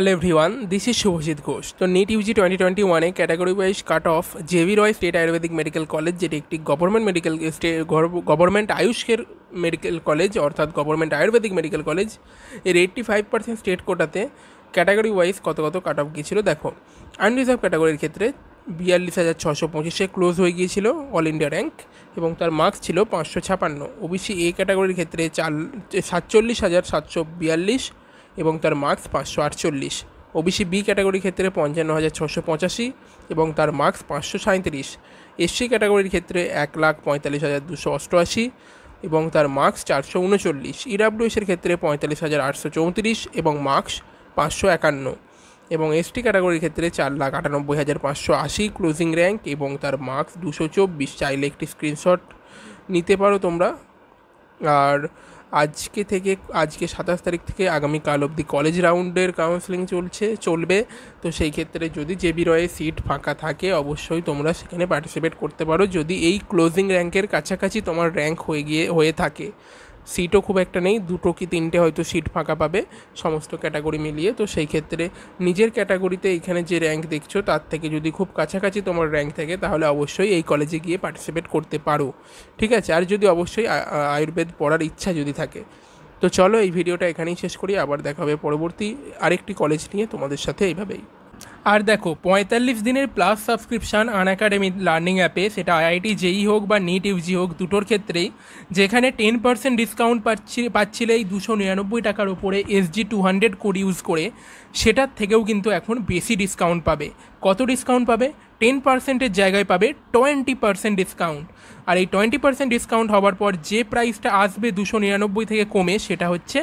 hello everyone this is Subhajit Ghosh তো NEET UG twenty twenty ওয়ানে category wise cut off JV Roy state ayurvedic medical college যেটি একটি government medical government আয়ুষের medical college অর্থাৎ government ayurvedic medical college এর eighty five percent state কোটাতে category wise কত কত কাট অফ গিয়েছিল দেখো আনরিজার্ভ ক্যাটাগরির ক্ষেত্রে বিয়াল্লিশ হাজার ছশো পঁচিশে ক্লোজ হয়ে গিয়েছিল অল ইন্ডিয়া র্যাঙ্ক এবং তার মার্কস ছিল পাঁচশো ছাপান্ন ওবিসি এ ক্যাটাগরির ক্ষেত্রে চাল সাতচল্লিশ হাজার সাতশো বিয়াল্লিশ এবং তার মার্কস পাঁচশো আটচল্লিশ ওবিসি বি ক্যাটাগরির ক্ষেত্রে পঞ্চান্ন হাজার ছশো পঁচাশি এবং তার মার্কস পাঁচশো সাঁত্রিশ এসসি ক্যাটাগরির ক্ষেত্রে এক লাখ পঁয়তাল্লিশ হাজার দুশো অষ্টআশি এবং তার মার্কস চারশো উনচল্লিশ ইডাব্লিউএসের e ক্ষেত্রে পঁয়তাল্লিশ হাজার আটশো চৌত্রিশ এবং মার্কস পাঁচশো একান্ন এবং এসটি ক্যাটাগরির ক্ষেত্রে চার লাখ আটানব্বই হাজার পাঁচশো আশি ক্লোজিং র্যাঙ্ক এবং তার মার্কস দুশো চব্বিশ চাইলে একটি স্ক্রিনশট নিতে পারো তোমরা আর আজকে থেকে আজকে সাতাশ তারিখ থেকে আগামীকাল অবধি কলেজ রাউন্ডের কাউন্সেলিং চলছে চলবে তো সেই ক্ষেত্রে যদি জেবি রয়ে সিট ফাঁকা থাকে অবশ্যই তোমরা সেখানে পার্টিসিপেট করতে পারো যদি এই ক্লোজিং র্যাঙ্কের কাছাকাছি তোমার র্যাঙ্ক হয়ে গিয়ে হয়ে থাকে সিটও খুব একটা নেই দুটো কি তিনটে হয়তো সিট ফাঁকা পাবে সমস্ত ক্যাটাগরি মিলিয়ে তো সেই ক্ষেত্রে নিজের ক্যাটাগরিতে এখানে যে র্যাঙ্ক দেখছো তার থেকে যদি খুব কাছাকাছি তোমার র্যাঙ্ক থাকে তাহলে অবশ্যই এই কলেজে গিয়ে পার্টিসিপেট করতে পারো ঠিক আছে আর যদি অবশ্যই আয়ুর্বেদ পড়ার ইচ্ছা যদি থাকে তো চলো এই ভিডিওটা এখানেই শেষ করি আবার দেখা হবে পরবর্তী আরেকটি কলেজ নিয়ে তোমাদের সাথে এইভাবেই আর দেখো পঁয়তাল্লিশ দিনের plus subscription Unacademy learning অ্যাপে সেটা আইআইটি জেই e হোক বা নিট ইউজি হোক দুটোর ক্ষেত্রেই যেখানে টেন পার্সেন্ট ডিসকাউন্ট পাচ্ছি পাচ্ছিলে এই দুশো নিরানব্বই টাকার ওপরে SG two hundred code use করে সেটার থেকেও কিন্তু এখন বেশি ডিসকাউন্ট পাবে কত ডিসকাউন্ট পাবে টেন পার্সেন্টের জায়গায় পাবে টোয়েন্টি পার্সেন্ট ডিসকাউন্ট আর এই টোয়েন্টি পার্সেন্ট ডিসকাউন্ট হওয়ার পর যে প্রাইসটা আসবে দুশো নিরানব্বই থেকে কমে সেটা হচ্ছে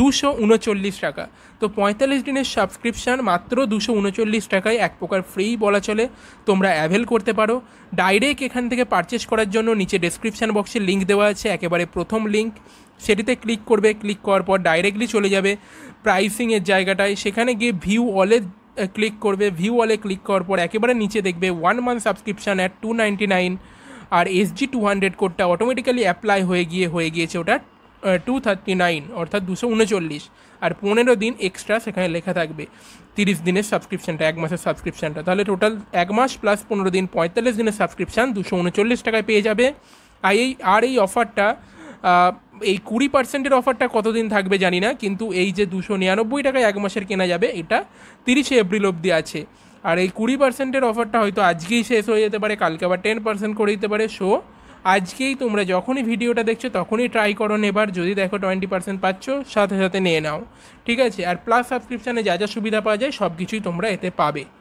দুশো উনচল্লিশ টাকা তো পঁয়তাল্লিশ দিনের সাবস্ক্রিপশান মাত্র দুশো উনচল্লিশ টাকায় এক প্রকার ফ্রি বলা চলে তোমরা অ্যাভেল করতে পারো ডাইরেক্ট এখান থেকে পারচেস করার জন্য নিচে ডিসক্রিপশান বক্সে লিঙ্ক দেওয়া আছে একেবারে প্রথম লিঙ্ক সেটিতে ক্লিক করবে ক্লিক করার পর ডাইরেক্টলি চলে যাবে প্রাইসিংয়ের জায়গাটায় সেখানে গিয়ে ভিউ অলের ক্লিক করবে ভিউ অলে ক্লিক করার পর একেবারে নিচে দেখবে one month subscription at two ninety nine আর এসজি টু হান্ড্রেড কোডটা অটোমেটিক্যালি অ্যাপ্লাই হয়ে গিয়ে হয়ে গিয়েছে ওটা টু থার্টি নাইন অর্থাৎ দুশো উনচল্লিশ আর পনেরো দিন এক্সট্রা সেখানে লেখা থাকবে তিরিশ দিনের সাবস্ক্রিপশানটা এক মাসের সাবস্ক্রিপশানটা তাহলে টোটাল এক মাস প্লাস পনেরো দিন পঁয়তাল্লিশ দিনের সাবস্ক্রিপশান দুশো উনচল্লিশ টাকায় পেয়ে যাবে আর এই আর এই অফারটা এই কুড়ি পার্সেন্টের অফারটা কতদিন থাকবে জানি না কিন্তু এই যে দুশো নিরানব্বই টাকায় এক মাসের কেনা যাবে এটা তিরিশে এপ্রিল অবধি আছে আর এই কুড়ি পার্সেন্টের অফারটা হয়তো আজকেই শেষ হয়ে যেতে পারে কালকে আবার টেন পার্সেন্ট করে দিতে পারে সো আজকেই তোমরা যখনই ভিডিওটা দেখছো তখনই ট্রাই করো নেবার যদি দেখো টোয়েন্টি পার্সেন্ট পাচ্ছ সাথে সাথে নিয়ে নাও ঠিক আছে আর প্লাস সাবস্ক্রিপশানে যা যা সুবিধা পাওয়া যায় সব কিছুই তোমরা এতে পাবে